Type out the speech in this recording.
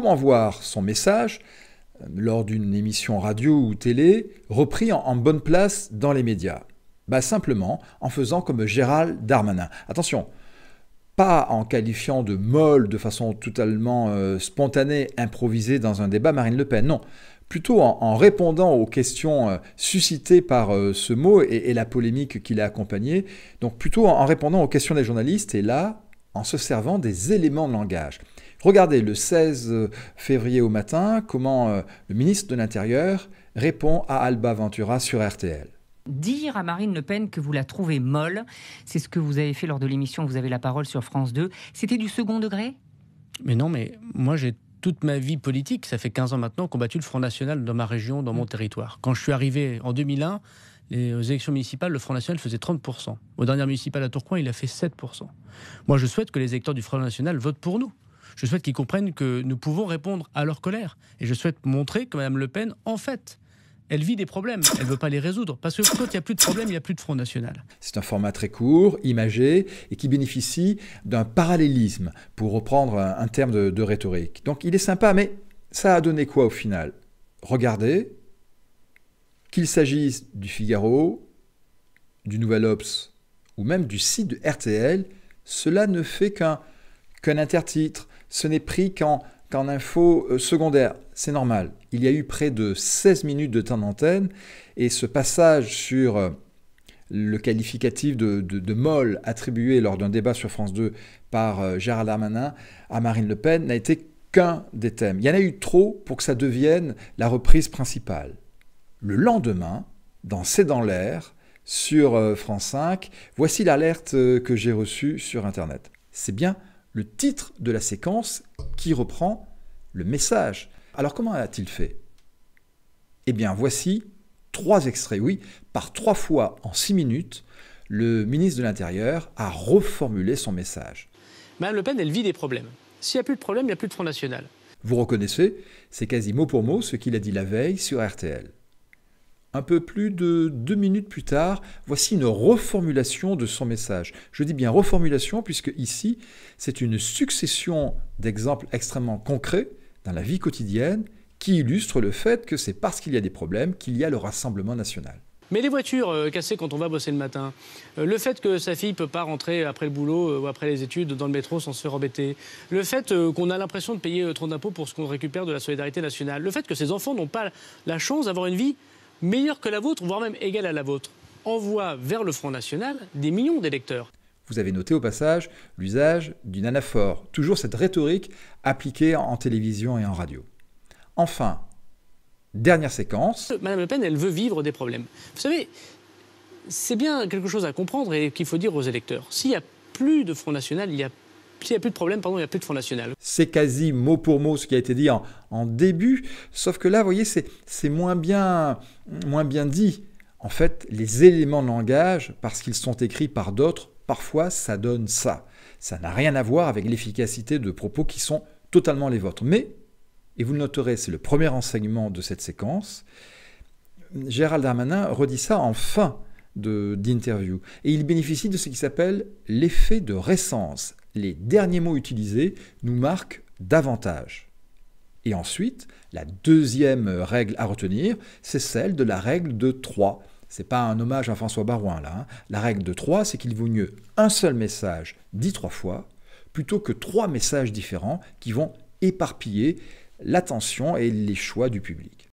comment voir son message euh, lors d'une émission radio ou télé repris en, bonne place dans les médias bah Simplement en faisant comme Gérald Darmanin. Attention, pas en qualifiant de molle de façon totalement euh, spontanée, improvisée dans un débat Marine Le Pen, non. Plutôt en, répondant aux questions euh, suscitées par ce mot et, la polémique qui l'a accompagné, donc plutôt en répondant aux questions des journalistes et là, en se servant des éléments de langage. Regardez le 16 euh, février au matin comment euh, le ministre de l'Intérieur répond à Alba Ventura sur RTL. Dire à Marine Le Pen que vous la trouvez molle, c'est ce que vous avez fait lors de l'émission Vous avez la parole sur France 2, c'était du second degré Mais non, mais moi j'ai toute ma vie politique, ça fait 15 ans maintenant, combattu le Front National dans ma région, dans mon mm. territoire. Quand je suis arrivé en 2001, aux élections municipales, le Front National faisait 30%. Aux dernières municipales à Tourcoing, il a fait 7%. Moi, je souhaite que les électeurs du Front National votent pour nous. Je souhaite qu'ils comprennent que nous pouvons répondre à leur colère. Et je souhaite montrer que Mme Le Pen, en fait, elle vit des problèmes, elle ne veut pas les résoudre. Parce que quand il n'y a plus de problèmes, il n'y a plus de Front National. C'est un format très court, imagé, et qui bénéficie d'un parallélisme, pour reprendre un, terme de, rhétorique. Donc il est sympa, mais ça a donné quoi au final Regardez, qu'il s'agisse du Figaro, du Nouvel Obs, ou même du site de RTL, cela ne fait qu'un intertitre, ce n'est pris qu'en info euh, secondaire. C'est normal. Il y a eu près de 16 minutes de temps d'antenne et ce passage sur euh, le qualificatif de, de, molle attribué lors d'un débat sur France 2 par euh, Gérald Darmanin à Marine Le Pen n'a été qu'un des thèmes. Il y en a eu trop pour que ça devienne la reprise principale. Le lendemain, dans C'est dans l'air, sur France 5, voici l'alerte que j'ai reçue sur Internet. C'est bien le titre de la séquence qui reprend le message. Alors comment a-t-il fait Eh bien voici trois extraits, oui, par trois fois en six minutes, le ministre de l'Intérieur a reformulé son message. Madame Le Pen, elle vit des problèmes. S'il n'y a plus de problème, il n'y a plus de Front National. Vous reconnaissez, c'est quasi mot pour mot ce qu'il a dit la veille sur RTL. Un peu plus de deux minutes plus tard, voici une reformulation de son message. Je dis bien reformulation puisque ici, c'est une succession d'exemples extrêmement concrets dans la vie quotidienne qui illustrent le fait que c'est parce qu'il y a des problèmes qu'il y a le Rassemblement national. Mais les voitures euh, cassées quand on va bosser le matin, euh, le fait que sa fille ne peut pas rentrer après le boulot euh, ou après les études dans le métro sans se faire embêter, le fait qu'on a l'impression de payer trop d'impôts pour ce qu'on récupère de la solidarité nationale, le fait que ses enfants n'ont pas la chance d'avoir une vie meilleure que la vôtre, voire même égale à la vôtre, envoie vers le Front National des millions d'électeurs. Vous avez noté au passage l'usage d'une anaphore, toujours cette rhétorique appliquée en télévision et en radio. Enfin, dernière séquence. Madame Le Pen, elle veut vivre des problèmes. Vous savez, c'est bien quelque chose à comprendre et qu'il faut dire aux électeurs. S'il n'y a plus de Front National, il n'y a s'il n'y a plus de problème, pardon, il n'y a plus de Front National. C'est quasi mot pour mot ce qui a été dit en, début, sauf que là, vous voyez, c'est moins bien, moins bien dit. En fait, les éléments de langage, parce qu'ils sont écrits par d'autres, parfois ça donne ça. Ça n'a rien à voir avec l'efficacité de propos qui sont totalement les vôtres. Mais, et vous le noterez, c'est le premier enseignement de cette séquence, Gérald Darmanin redit ça en fin d'interview. Et il bénéficie de ce qui s'appelle l'effet de récence, les derniers mots utilisés nous marquent davantage. Et ensuite, la deuxième règle à retenir, c'est celle de la règle de 3. C'est pas un hommage à François Barouin là. Hein. La règle de 3, c'est qu'il vaut mieux un seul message dit trois fois plutôt que trois messages différents qui vont éparpiller l'attention et les choix du public.